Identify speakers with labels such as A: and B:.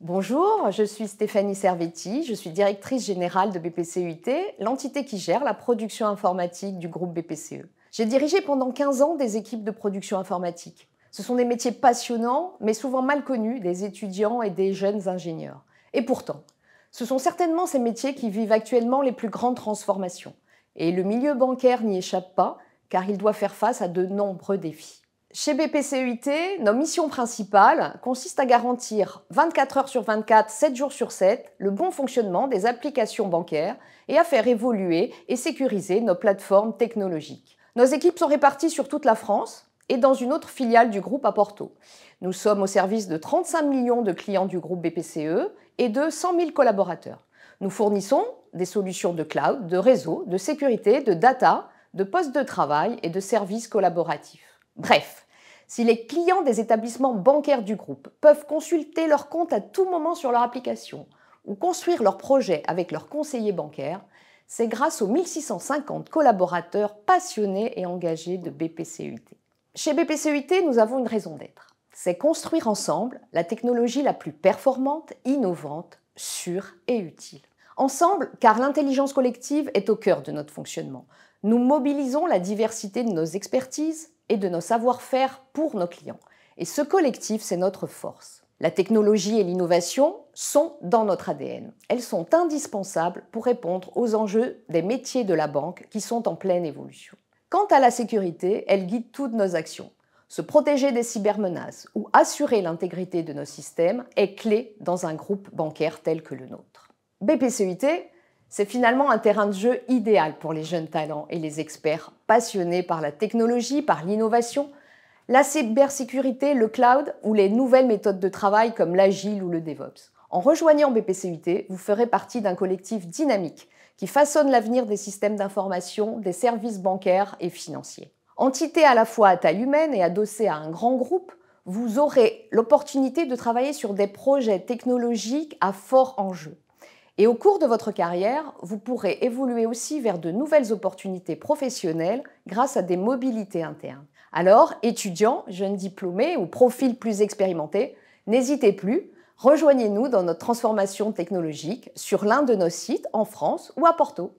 A: Bonjour, je suis Stéphanie Servetti, je suis directrice générale de BPCUT, l'entité qui gère la production informatique du groupe BPCE. J'ai dirigé pendant 15 ans des équipes de production informatique. Ce sont des métiers passionnants, mais souvent mal connus des étudiants et des jeunes ingénieurs. Et pourtant, ce sont certainement ces métiers qui vivent actuellement les plus grandes transformations. Et le milieu bancaire n'y échappe pas, car il doit faire face à de nombreux défis. Chez BPCEIT, nos missions principales consistent à garantir 24 heures sur 24, 7 jours sur 7, le bon fonctionnement des applications bancaires et à faire évoluer et sécuriser nos plateformes technologiques. Nos équipes sont réparties sur toute la France et dans une autre filiale du groupe à Porto. Nous sommes au service de 35 millions de clients du groupe BPCE et de 100 000 collaborateurs. Nous fournissons des solutions de cloud, de réseau, de sécurité, de data, de postes de travail et de services collaboratifs. Bref, si les clients des établissements bancaires du groupe peuvent consulter leur compte à tout moment sur leur application ou construire leur projet avec leur conseiller bancaire, c'est grâce aux 1650 collaborateurs passionnés et engagés de BPCUT. Chez BPCUT, nous avons une raison d'être. C'est construire ensemble la technologie la plus performante, innovante, sûre et utile. Ensemble, car l'intelligence collective est au cœur de notre fonctionnement. Nous mobilisons la diversité de nos expertises, et de nos savoir-faire pour nos clients. Et ce collectif, c'est notre force. La technologie et l'innovation sont dans notre ADN. Elles sont indispensables pour répondre aux enjeux des métiers de la banque qui sont en pleine évolution. Quant à la sécurité, elle guide toutes nos actions. Se protéger des cybermenaces ou assurer l'intégrité de nos systèmes est clé dans un groupe bancaire tel que le nôtre. BPCIT, c'est finalement un terrain de jeu idéal pour les jeunes talents et les experts passionnés par la technologie, par l'innovation, la cybersécurité, le cloud ou les nouvelles méthodes de travail comme l'agile ou le DevOps. En rejoignant BPCUT, vous ferez partie d'un collectif dynamique qui façonne l'avenir des systèmes d'information, des services bancaires et financiers. Entité à la fois à taille humaine et adossée à un grand groupe, vous aurez l'opportunité de travailler sur des projets technologiques à fort enjeu. Et au cours de votre carrière, vous pourrez évoluer aussi vers de nouvelles opportunités professionnelles grâce à des mobilités internes. Alors, étudiants, jeunes diplômés ou profils plus expérimentés, n'hésitez plus, rejoignez-nous dans notre transformation technologique sur l'un de nos sites en France ou à Porto.